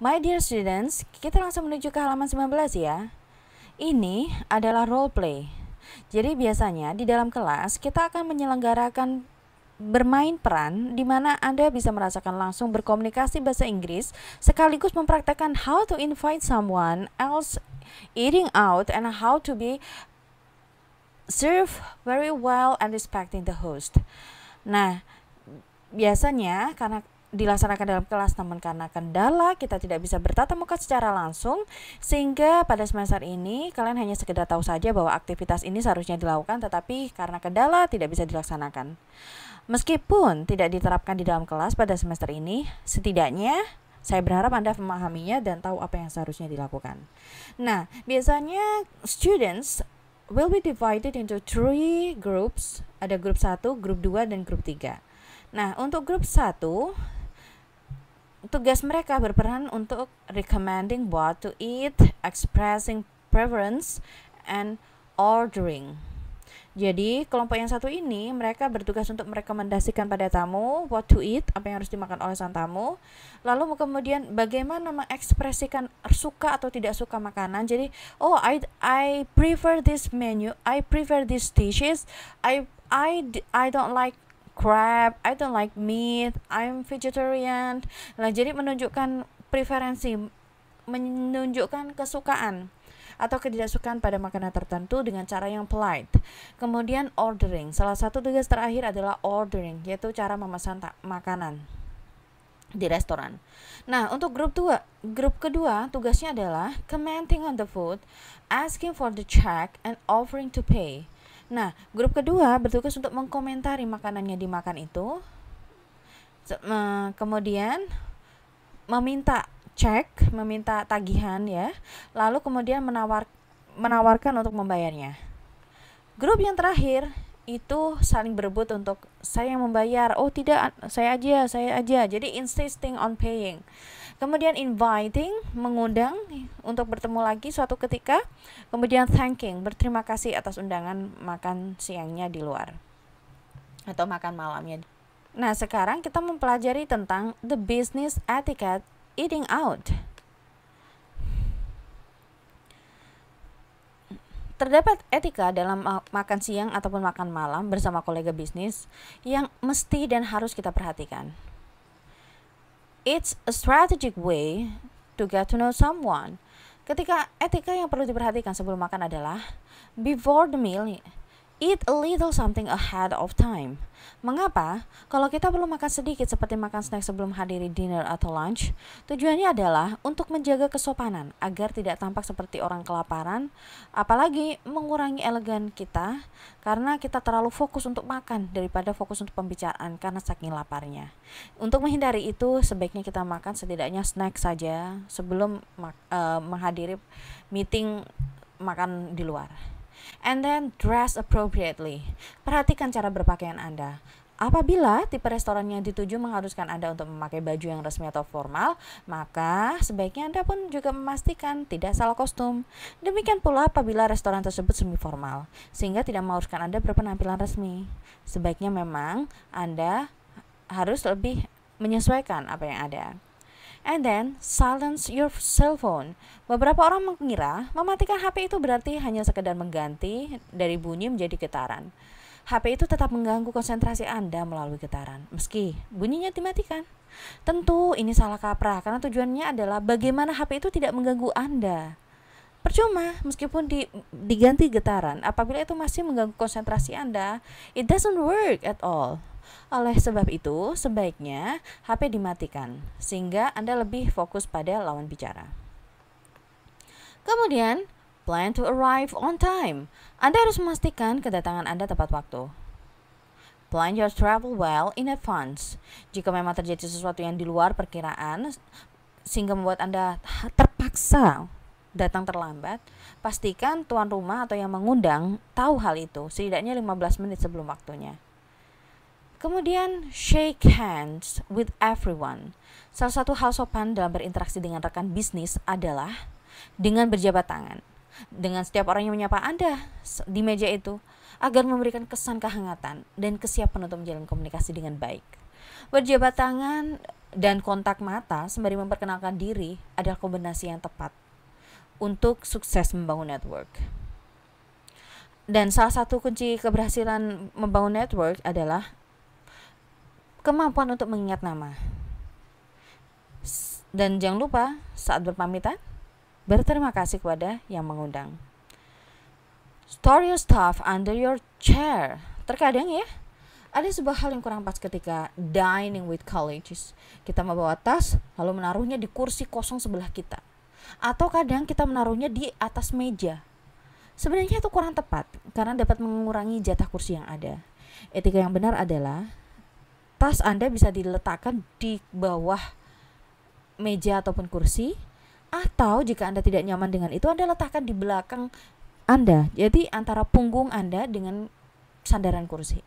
My dear students, kita langsung menuju ke halaman 19 ya. Ini adalah role play. Jadi biasanya di dalam kelas kita akan menyelenggarakan bermain peran di mana Anda bisa merasakan langsung berkomunikasi bahasa Inggris sekaligus mempraktekkan how to invite someone else eating out and how to be serve very well and respecting the host. Nah, biasanya karena dilaksanakan dalam kelas namun karena kendala kita tidak bisa bertatap muka secara langsung sehingga pada semester ini kalian hanya sekedar tahu saja bahwa aktivitas ini seharusnya dilakukan tetapi karena kendala tidak bisa dilaksanakan. Meskipun tidak diterapkan di dalam kelas pada semester ini, setidaknya saya berharap Anda memahaminya dan tahu apa yang seharusnya dilakukan. Nah, biasanya students will be divided into three groups. Ada grup satu grup dua dan grup tiga Nah, untuk grup 1, tugas mereka berperan untuk recommending what to eat, expressing preference, and ordering. Jadi, kelompok yang satu ini mereka bertugas untuk merekomendasikan pada tamu what to eat, apa yang harus dimakan oleh sang tamu. Lalu kemudian bagaimana mengekspresikan suka atau tidak suka makanan. Jadi, oh I I prefer this menu, I prefer these dishes, I I I don't like crab, I don't like meat, I'm vegetarian. Nah, jadi menunjukkan preferensi, menunjukkan kesukaan atau ketidaksukaan pada makanan tertentu dengan cara yang polite. Kemudian ordering. Salah satu tugas terakhir adalah ordering, yaitu cara memesan makanan di restoran. Nah, untuk grup dua, grup kedua tugasnya adalah commenting on the food, asking for the check, and offering to pay. Nah, grup kedua bertugas untuk mengkomentari makanannya dimakan itu. Kemudian meminta cek, meminta tagihan ya. Lalu kemudian menawar menawarkan untuk membayarnya. Grup yang terakhir itu saling berebut untuk saya yang membayar. Oh, tidak, saya aja, saya aja. Jadi insisting on paying. Kemudian inviting, mengundang untuk bertemu lagi suatu ketika. Kemudian thanking, berterima kasih atas undangan makan siangnya di luar atau makan malamnya. Nah, sekarang kita mempelajari tentang the business etiquette eating out. Terdapat etika dalam makan siang ataupun makan malam bersama kolega bisnis yang mesti dan harus kita perhatikan. It's a strategic way to get to know someone. Ketika etika yang perlu diperhatikan sebelum makan adalah before the meal eat a little something ahead of time. Mengapa? Kalau kita perlu makan sedikit seperti makan snack sebelum hadiri dinner atau lunch, tujuannya adalah untuk menjaga kesopanan agar tidak tampak seperti orang kelaparan, apalagi mengurangi elegan kita karena kita terlalu fokus untuk makan daripada fokus untuk pembicaraan karena saking laparnya. Untuk menghindari itu, sebaiknya kita makan setidaknya snack saja sebelum uh, menghadiri meeting makan di luar. And then dress appropriately. Perhatikan cara berpakaian Anda. Apabila tipe restoran yang dituju mengharuskan Anda untuk memakai baju yang resmi atau formal, maka sebaiknya Anda pun juga memastikan tidak salah kostum. Demikian pula apabila restoran tersebut semi formal, sehingga tidak mengharuskan Anda berpenampilan resmi. Sebaiknya memang Anda harus lebih menyesuaikan apa yang ada and then silence your cell phone. Beberapa orang mengira mematikan HP itu berarti hanya sekedar mengganti dari bunyi menjadi getaran. HP itu tetap mengganggu konsentrasi Anda melalui getaran, meski bunyinya dimatikan. Tentu ini salah kaprah karena tujuannya adalah bagaimana HP itu tidak mengganggu Anda. Percuma, meskipun di, diganti getaran, apabila itu masih mengganggu konsentrasi Anda, it doesn't work at all. Oleh sebab itu, sebaiknya HP dimatikan sehingga Anda lebih fokus pada lawan bicara. Kemudian, plan to arrive on time. Anda harus memastikan kedatangan Anda tepat waktu. Plan your travel well in advance. Jika memang terjadi sesuatu yang di luar perkiraan sehingga membuat Anda terpaksa datang terlambat, pastikan tuan rumah atau yang mengundang tahu hal itu setidaknya 15 menit sebelum waktunya. Kemudian shake hands with everyone. Salah satu hal sopan dalam berinteraksi dengan rekan bisnis adalah dengan berjabat tangan. Dengan setiap orang yang menyapa Anda di meja itu agar memberikan kesan kehangatan dan kesiapan untuk menjalin komunikasi dengan baik. Berjabat tangan dan kontak mata sembari memperkenalkan diri adalah kombinasi yang tepat untuk sukses membangun network. Dan salah satu kunci keberhasilan membangun network adalah kemampuan untuk mengingat nama. Dan jangan lupa saat berpamitan, berterima kasih kepada yang mengundang. Store your stuff under your chair. Terkadang ya, ada sebuah hal yang kurang pas ketika dining with colleagues. Kita membawa tas, lalu menaruhnya di kursi kosong sebelah kita. Atau kadang kita menaruhnya di atas meja. Sebenarnya itu kurang tepat, karena dapat mengurangi jatah kursi yang ada. Etika yang benar adalah tas Anda bisa diletakkan di bawah meja ataupun kursi atau jika Anda tidak nyaman dengan itu Anda letakkan di belakang Anda. Jadi antara punggung Anda dengan sandaran kursi.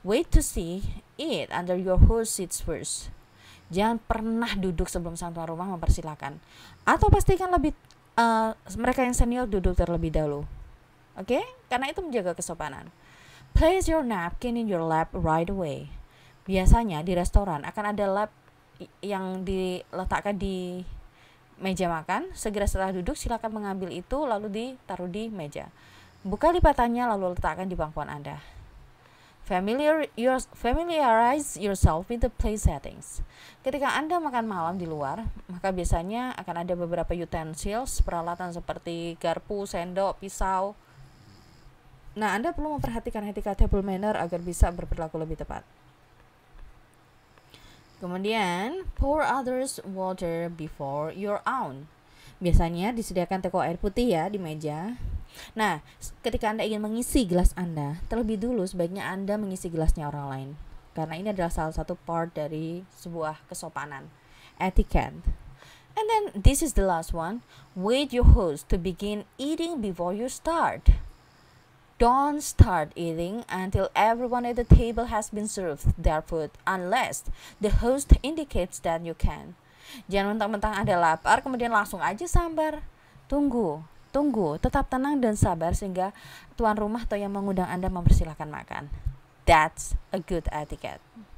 Wait to see it under your whole seats first. Jangan pernah duduk sebelum sang tuan rumah mempersilahkan. Atau pastikan lebih uh, mereka yang senior duduk terlebih dahulu. Oke? Okay? Karena itu menjaga kesopanan. Place your napkin in your lap right away. Biasanya di restoran akan ada lap yang diletakkan di meja makan. Segera setelah duduk silakan mengambil itu lalu ditaruh di meja. Buka lipatannya lalu letakkan di pangkuan Anda. Familiar, your, familiarize yourself with the place settings. Ketika Anda makan malam di luar, maka biasanya akan ada beberapa utensils, peralatan seperti garpu, sendok, pisau, Nah, Anda perlu memperhatikan etika table manner agar bisa berperilaku lebih tepat. Kemudian, pour others water before your own. Biasanya disediakan teko air putih ya di meja. Nah, ketika Anda ingin mengisi gelas Anda, terlebih dulu sebaiknya Anda mengisi gelasnya orang lain. Karena ini adalah salah satu part dari sebuah kesopanan, etiquette. And then this is the last one. Wait your host to begin eating before you start. Don't start eating until everyone at the table has been served their food, unless the host indicates that you can. Jangan mentang-mentang Anda lapar, kemudian langsung aja sambar. Tunggu, tunggu, tetap tenang dan sabar sehingga tuan rumah atau yang mengundang Anda mempersilahkan makan. That's a good etiquette.